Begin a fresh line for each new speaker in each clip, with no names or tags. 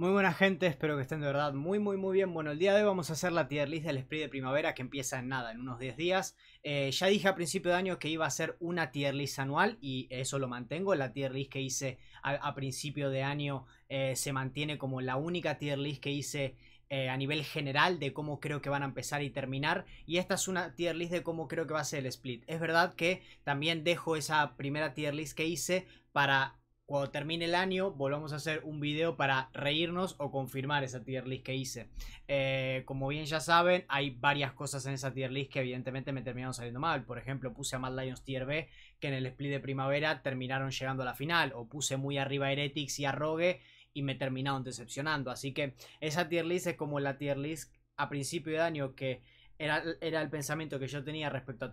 Muy buena gente, espero que estén de verdad muy muy muy bien. Bueno, el día de hoy vamos a hacer la tier list del split de primavera que empieza en nada, en unos 10 días. Eh, ya dije a principio de año que iba a ser una tier list anual y eso lo mantengo. La tier list que hice a, principio de año eh, se mantiene como la única tier list que hice eh, a nivel general de cómo creo que van a empezar y terminar. Y esta es una tier list de cómo creo que va a ser el split. Es verdad que también dejo esa primera tier list que hice para cuando termine el año, volvamos a hacer un video para reírnos o confirmar esa tier list que hice. Eh, como bien ya saben, hay varias cosas en esa tier list que evidentemente me terminaron saliendo mal. Por ejemplo, puse a Mad Lions tier B, que en el split de primavera terminaron llegando a la final. O puse muy arriba a Heretics y a Rogue y me terminaron decepcionando. Así que esa tier list es como la tier list a principio de año que era, era el pensamiento que yo tenía respecto a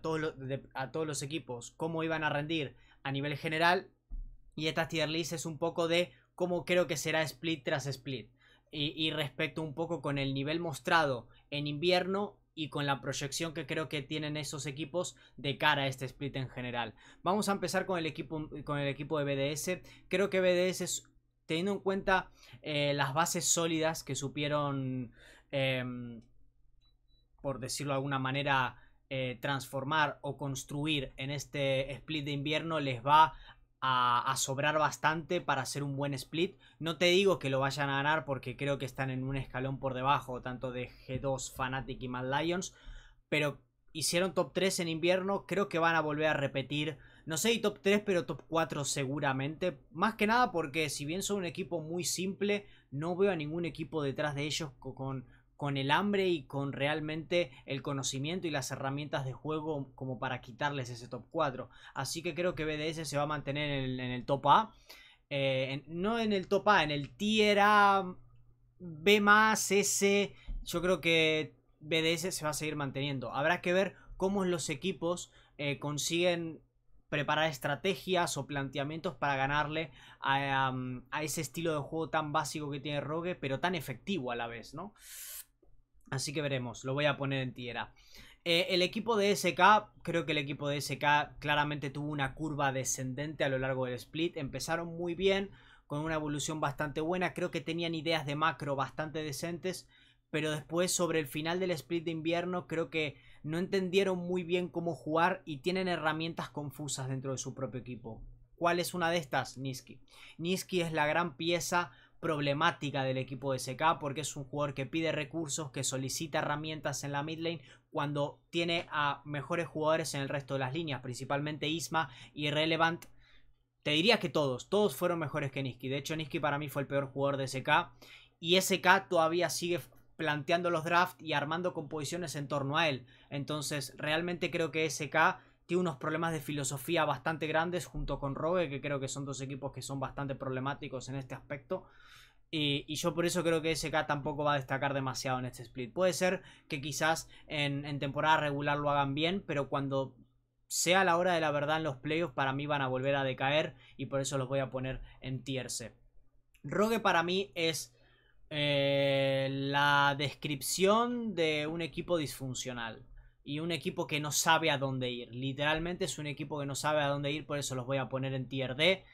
todos los equipos, cómo iban a rendir a nivel general y esta tier list es un poco de cómo creo que será split tras split. Y, respecto un poco con el nivel mostrado en invierno y con la proyección que creo que tienen esos equipos de cara a este split en general. Vamos a empezar con el equipo, con el equipo de BDS. Creo que BDS teniendo en cuenta eh, las bases sólidas que supieron, em, por decirlo de alguna manera, eh, transformar o construir en este split de invierno, les va a, sobrar bastante para hacer un buen split. No te digo que lo vayan a ganar porque creo que están en un escalón por debajo, tanto de G2, Fnatic y Mad Lions, pero hicieron top 3 en invierno, creo que van a volver a repetir, no sé, si top 3, pero top 4 seguramente. Más que nada porque si bien son un equipo muy simple, no veo a ningún equipo detrás de ellos con, con el hambre y con realmente el conocimiento y las herramientas de juego como para quitarles ese top 4. Así que creo que BDS se va a mantener en el, top A. Eh, no en el top A, en el tier A, B más, S. Yo creo que BDS se va a seguir manteniendo. Habrá que ver cómo los equipos eh, consiguen preparar estrategias o planteamientos para ganarle a, ese estilo de juego tan básico que tiene Rogue, pero tan efectivo a la vez, ¿no? Así que veremos, lo voy a poner en tierra. Eh, el equipo de SK, creo que el equipo de SK claramente tuvo una curva descendente a lo largo del split. Empezaron muy bien, con una evolución bastante buena. Creo que tenían ideas de macro bastante decentes. Pero después, sobre el final del split de invierno, creo que no entendieron muy bien cómo jugar y tienen herramientas confusas dentro de su propio equipo. ¿Cuál es una de estas? Niski. Niski es la gran pieza problemática del equipo de SK porque es un jugador que pide recursos, que solicita herramientas en la mid lane cuando tiene a mejores jugadores en el resto de las líneas, principalmente Isma y Relevant. Te diría que todos, todos fueron mejores que Niski. De hecho, Niski para mí fue el peor jugador de SK y SK todavía sigue planteando los drafts y armando composiciones en torno a él. Entonces, realmente creo que SK tiene unos problemas de filosofía bastante grandes junto con Rogue, que creo que son dos equipos que son bastante problemáticos en este aspecto. Y, yo por eso creo que SK tampoco va a destacar demasiado en este split. Puede ser que quizás en, temporada regular lo hagan bien, pero cuando sea la hora de la verdad en los playoffs, para mí van a volver a decaer y por eso los voy a poner en tierce. Rogue para mí es eh, la descripción de un equipo disfuncional y un equipo que no sabe a dónde ir. Literalmente es un equipo que no sabe a dónde ir, por eso los voy a poner en tier D.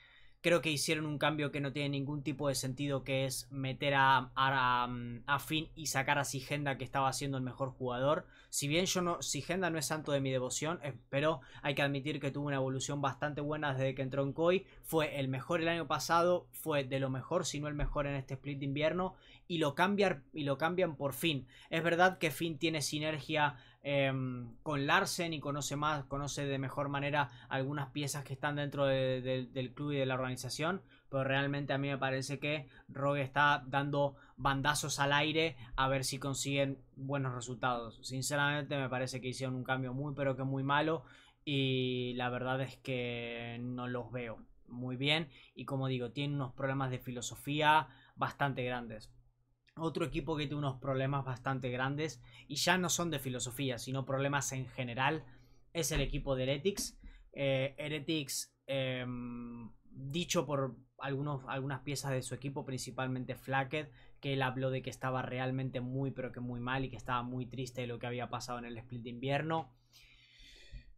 Creo que hicieron un cambio que no tiene ningún tipo de sentido, que es meter a, a, mm, Finn y sacar a Sigenda, que estaba siendo el mejor jugador. Si bien yo no, Sigenda no es santo de mi devoción, eh, pero hay que admitir que tuvo una evolución bastante buena desde que entró en Koi. Fue el mejor el año pasado, fue de lo mejor, si no el mejor en este split de invierno, y lo, y lo cambian por Finn. Es verdad que Finn tiene sinergia Em, con Larsen y conoce más, conoce de mejor manera algunas piezas que están dentro del club y de la organización. Pero realmente a mí me parece que Rogue está dando bandazos al aire a ver si consiguen buenos resultados. Sinceramente me parece que hicieron un cambio muy pero que muy malo y la verdad es que no los veo muy bien y como digo, tienen unos problemas de filosofía bastante grandes. Otro equipo que tiene unos problemas bastante grandes y ya no son de filosofía, sino problemas en general, es el equipo de Heretics. Eh, Heretics, em, dicho por algunos, algunas piezas de su equipo, principalmente Flacket que él habló de que estaba realmente muy, pero que muy mal y que estaba muy triste de lo que había pasado en el split de invierno.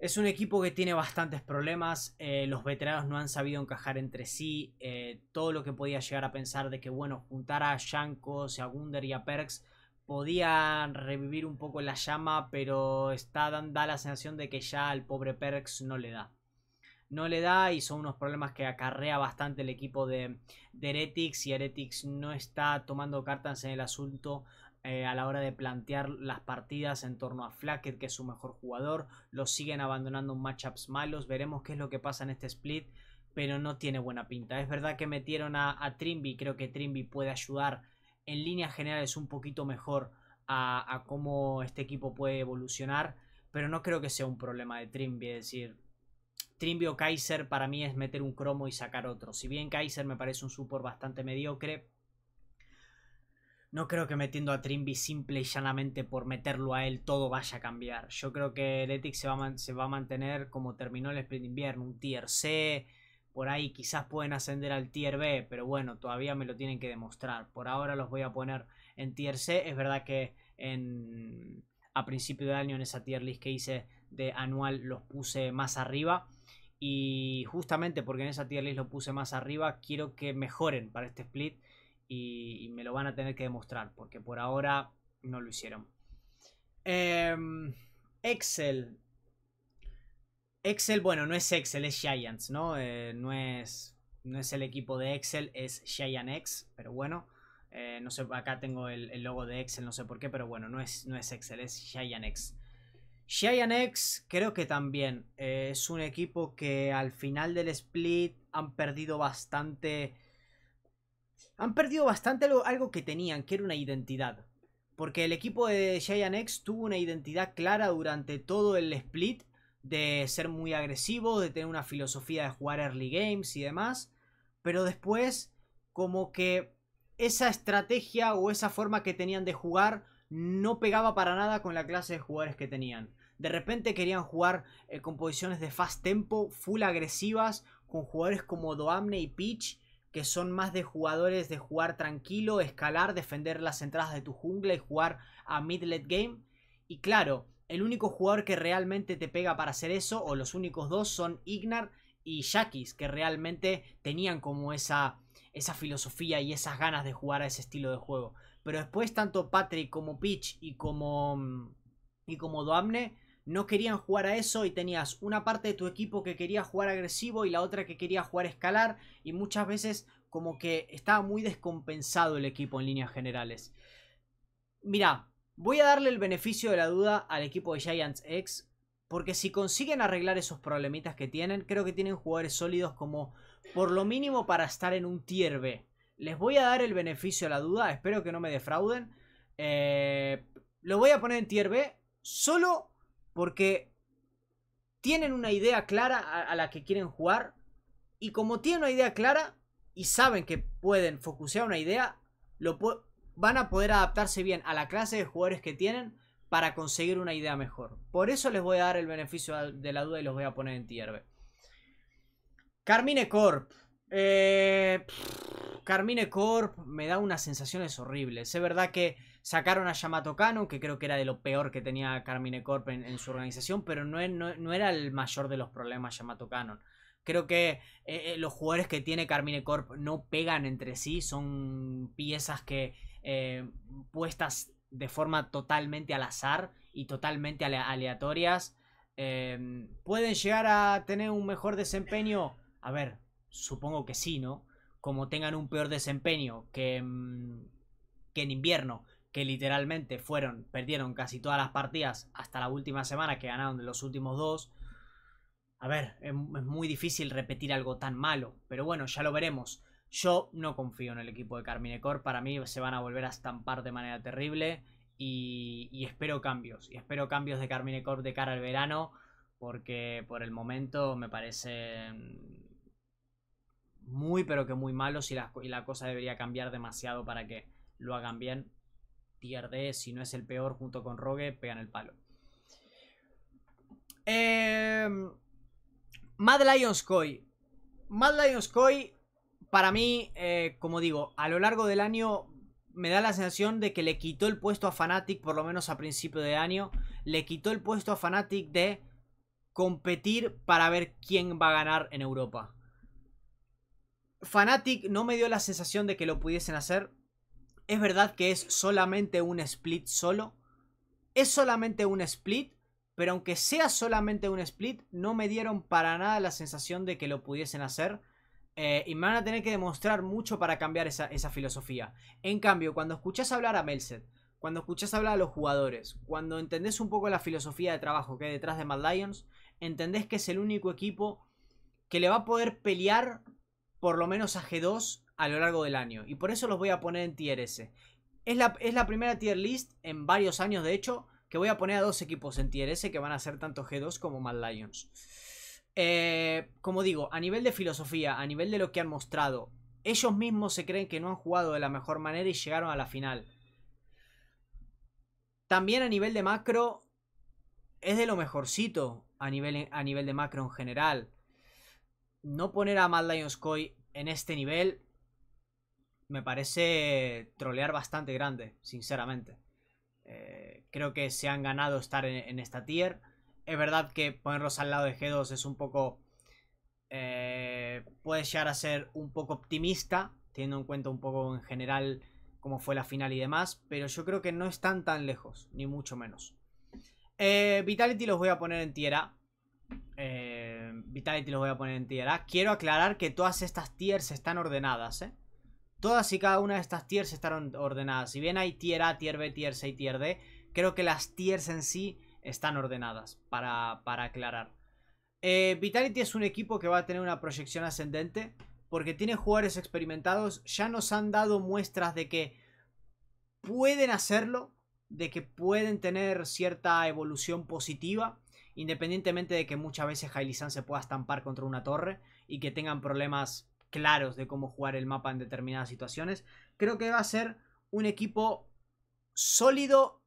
Es un equipo que tiene bastantes problemas, eh, los veteranos no han sabido encajar entre sí, eh, todo lo que podía llegar a pensar de que, bueno, juntar a Shankos, a Gunder y a Perks podía revivir un poco la llama, pero está, da la sensación de que ya al pobre Perks no le da. No le da y son unos problemas que acarrea bastante el equipo de, de Heretics y Heretics no está tomando cartas en el asunto eh, a la hora de plantear las partidas en torno a Flacket. que es su mejor jugador. Lo siguen abandonando en matchups malos. Veremos qué es lo que pasa en este split, pero no tiene buena pinta. Es verdad que metieron a, Trimby, creo que Trimby puede ayudar en líneas generales un poquito mejor a, cómo este equipo puede evolucionar, pero no creo que sea un problema de Trimby, es decir, o Kaiser para mí es meter un cromo y sacar otro. Si bien Kaiser me parece un support bastante mediocre, no creo que metiendo a Trimby simple y llanamente por meterlo a él todo vaya a cambiar. Yo creo que el se va, se va a mantener como terminó el split invierno, un tier C. Por ahí quizás pueden ascender al tier B, pero bueno, todavía me lo tienen que demostrar. Por ahora los voy a poner en tier C. Es verdad que en, a principio de año en esa tier list que hice de anual los puse más arriba. Y justamente porque en esa tier list lo puse más arriba, quiero que mejoren para este split y, me lo van a tener que demostrar porque por ahora no lo hicieron. Em, Excel. Excel, bueno, no es Excel, es Giants, ¿no? Eh, no, es, no es el equipo de Excel, es Giant X, pero bueno. Eh, no sé, acá tengo el, logo de Excel, no sé por qué, pero bueno, no es, no es Excel, es Giant X. Giant X creo que también eh, es un equipo que al final del split han perdido bastante han perdido bastante algo, que tenían, que era una identidad. Porque el equipo de Giant X tuvo una identidad clara durante todo el split, de ser muy agresivo, de tener una filosofía de jugar early games y demás. Pero después, como que esa estrategia o esa forma que tenían de jugar no pegaba para nada con la clase de jugadores que tenían. De repente querían jugar eh, con composiciones de fast tempo, full agresivas, con jugadores como Doamne y Peach que son más de jugadores de jugar tranquilo, escalar, defender las entradas de tu jungla y jugar a mid-late game. Y claro, el único jugador que realmente te pega para hacer eso, o los únicos dos, son Ignar y Jackis, que realmente tenían como esa, esa filosofía y esas ganas de jugar a ese estilo de juego. Pero después tanto Patrick como Peach y como, mm, y como Doamne no querían jugar a eso y tenías una parte de tu equipo que quería jugar agresivo y la otra que quería jugar escalar y muchas veces como que estaba muy descompensado el equipo en líneas generales. Mira, voy a darle el beneficio de la duda al equipo de Giants X porque si consiguen arreglar esos problemitas que tienen, creo que tienen jugadores sólidos como por lo mínimo para estar en un tier B. Les voy a dar el beneficio de la duda, espero que no me defrauden. Eh, lo voy a poner en tier B solo porque tienen una idea clara a, la que quieren jugar. Y como tienen una idea clara y saben que pueden focusear una idea, lo van a poder adaptarse bien a la clase de jugadores que tienen para conseguir una idea mejor. Por eso les voy a dar el beneficio de la duda y los voy a poner en tier B. Carmine Corp. Eh, Carmine Corp me da unas sensaciones horribles. Es verdad que Sacaron a Yamato Cannon, que creo que era de lo peor que tenía Carmine Corp en, su organización, pero no, no, era el mayor de los problemas Yamato Kano. Creo que eh, eh, los jugadores que tiene Carmine Corp no pegan entre sí, son piezas que eh, puestas de forma totalmente al azar y totalmente aleatorias. ¿Pueden llegar a tener un mejor desempeño? A ver, supongo que sí, ¿no? Como tengan un peor desempeño que, que en invierno que literalmente fueron, perdieron casi todas las partidas hasta la última semana que ganaron de los últimos dos. A ver, es, muy difícil repetir algo tan malo, pero bueno, ya lo veremos. Yo no confío en el equipo de Carmine Corp... para mí se van a volver a estampar de manera terrible y, espero cambios, y espero cambios de Carmine Corp de cara al verano, porque por el momento me parece muy pero que muy malo... si y la cosa debería cambiar demasiado para que lo hagan bien si no es el peor, junto con Rogue, pegan el palo. Em, Mad Lions Koi. Mad Lions Koi, para mí, eh, como digo, a lo largo del año me da la sensación de que le quitó el puesto a Fnatic, por lo menos a principio de año. Le quitó el puesto a Fnatic de competir para ver quién va a ganar en Europa. Fnatic no me dio la sensación de que lo pudiesen hacer. ¿Es verdad que es solamente un split solo? Es solamente un split, pero aunque sea solamente un split, no me dieron para nada la sensación de que lo pudiesen hacer. Eh, y me van a tener que demostrar mucho para cambiar esa, esa filosofía. En cambio, cuando escuchás hablar a Melset, cuando escuchás hablar a los jugadores, cuando entendés un poco la filosofía de trabajo que hay detrás de Mad Lions, entendés que es el único equipo que le va a poder pelear por lo menos a G2 a lo largo del año. Y por eso los voy a poner en tier S. Es la, es la primera tier list en varios años, de hecho, que voy a poner a dos equipos en tier S que van a ser tanto G2 como Mad Lions. Eh, como digo, a nivel de filosofía, a nivel de lo que han mostrado, ellos mismos se creen que no han jugado de la mejor manera y llegaron a la final. También a nivel de macro, es de lo mejorcito a nivel, a nivel de macro en general. No poner a Mad Lions Koi en este nivel me parece trolear bastante grande, sinceramente. Eh, creo que se han ganado estar en, esta tier. Es verdad que ponerlos al lado de G2 es un poco... Eh, puede llegar a ser un poco optimista, teniendo en cuenta un poco en general cómo fue la final y demás, pero yo creo que no están tan lejos, ni mucho menos. Eh, Vitality los voy a poner en tierra. Vitality los voy a poner en A. Quiero aclarar que todas estas tiers están ordenadas, ¿eh? Todas y cada una de estas tiers están ordenadas. Si bien hay tier A, tier B, tier C y tier D, creo que las tiers en sí están ordenadas, para, para aclarar. Eh, Vitality es un equipo que va a tener una proyección ascendente, porque tiene jugadores experimentados, ya nos han dado muestras de que pueden hacerlo, de que pueden tener cierta evolución positiva, independientemente de que muchas veces Hailisan se pueda estampar contra una torre y que tengan problemas claros de cómo jugar el mapa en determinadas situaciones. Creo que va a ser un equipo sólido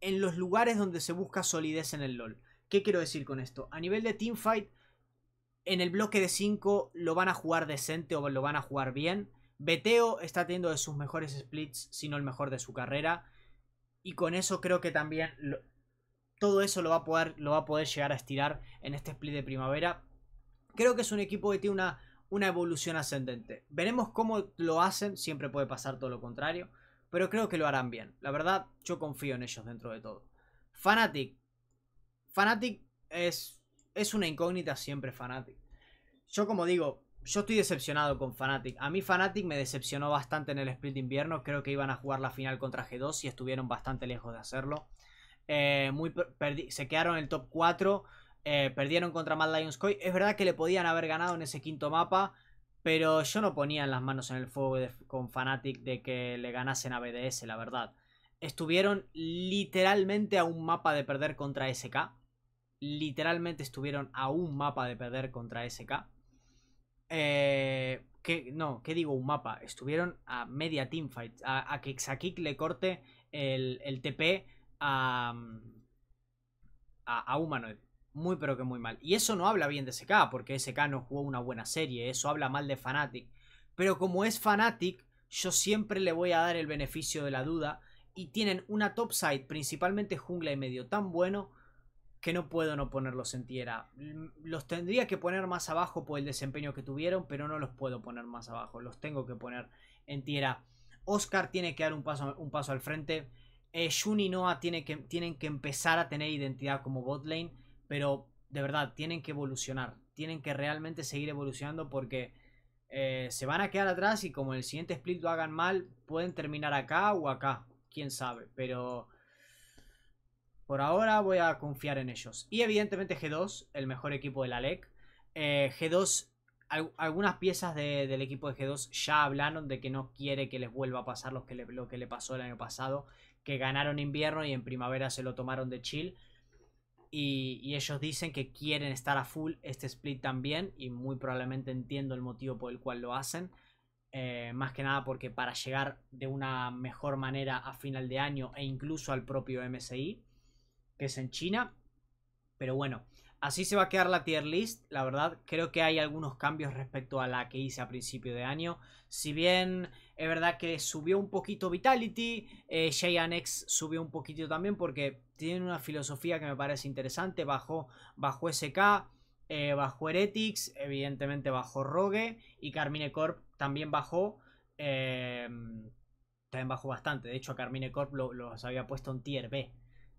en los lugares donde se busca solidez en el LOL. ¿Qué quiero decir con esto? A nivel de teamfight, en el bloque de 5 lo van a jugar decente o lo van a jugar bien. Beteo está teniendo de sus mejores splits, si no el mejor de su carrera. Y con eso creo que también todo eso lo va, a poder, lo va a poder llegar a estirar en este split de primavera. Creo que es un equipo que tiene una una evolución ascendente. Veremos cómo lo hacen, siempre puede pasar todo lo contrario, pero creo que lo harán bien. La verdad, yo confío en ellos dentro de todo. Fanatic. Fanatic es, es una incógnita siempre Fanatic. Yo como digo, yo estoy decepcionado con Fnatic. A mí Fnatic me decepcionó bastante en el split de invierno. Creo que iban a jugar la final contra G2 y estuvieron bastante lejos de hacerlo. Eh, muy se quedaron en el top 4 eh, perdieron contra Mad Lions Koi. Es verdad que le podían haber ganado en ese quinto mapa. Pero yo no ponía las manos en el fuego con Fnatic de que le ganasen a BDS, la verdad. Estuvieron literalmente a un mapa de perder contra SK. Literalmente estuvieron a un mapa de perder contra SK. Eh, que, no, ¿qué digo un mapa? Estuvieron a media teamfight. A, a que Xakik le corte el, TP a, a, a Humanoid muy pero que muy mal. Y eso no habla bien de SK, porque SK no jugó una buena serie, eso habla mal de Fnatic. Pero como es Fnatic, yo siempre le voy a dar el beneficio de la duda. Y tienen una top side, principalmente jungla y medio, tan bueno que no puedo no ponerlos en tierra. Mm, los tendría que poner más abajo por el desempeño que tuvieron, pero no los puedo poner más abajo, los tengo que poner en tierra. Oscar tiene que dar un paso, un paso al frente. Eh, Jun y Noah que, tienen que empezar a tener identidad como botlane pero de verdad, tienen que evolucionar. Tienen que realmente seguir evolucionando porque eh, se van a quedar atrás y como el siguiente split lo hagan mal, pueden terminar acá o acá. Quién sabe. Pero por ahora voy a confiar en ellos. Y evidentemente G2, el mejor equipo de la LEC. Eh, G2, algunas piezas del equipo de G2 ya hablaron de que no quiere que les vuelva a pasar lo que le pasó el año pasado. Que ganaron invierno y en primavera se lo tomaron de chill y, ellos dicen que quieren estar a full este split también y muy probablemente entiendo el motivo por el cual lo hacen. Eh, más que nada porque para llegar de una mejor manera a final de año e incluso al propio MSI, que es en China. Pero bueno, así se va a quedar la tier list. La verdad, creo que hay algunos cambios respecto a la que hice a principio de año. Si bien es verdad que subió un poquito Vitality, eh, Annex subió un poquito también porque tiene una filosofía que me parece interesante. Bajó, SK, eh, bajó Heretics, evidentemente bajó Rogue y Carmine Corp también bajó. Eh, también bajó bastante. De hecho, a Carmine Corp los había puesto en tier B.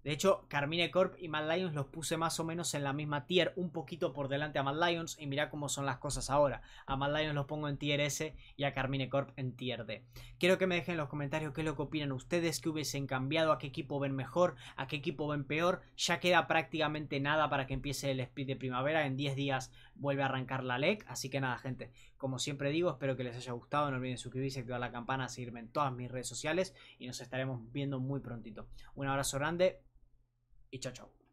De hecho, Carmine Corp y Mad Lions los puse más o menos en la misma tier, un poquito por delante a Mad Lions y mirá cómo son las cosas ahora. A Mad Lions los pongo en tier S y a Carmine Corp en tier D. Quiero que me dejen en los comentarios qué es lo que opinan ustedes, qué hubiesen cambiado, a qué equipo ven mejor, a qué equipo ven peor. Ya queda prácticamente nada para que empiece el split de primavera. En 10 días vuelve a arrancar la leg, Así que nada, gente, como siempre digo, espero que les haya gustado. No olviden suscribirse, activar la campana, seguirme en todas mis redes sociales y nos estaremos viendo muy prontito. Un abrazo grande y chao chao.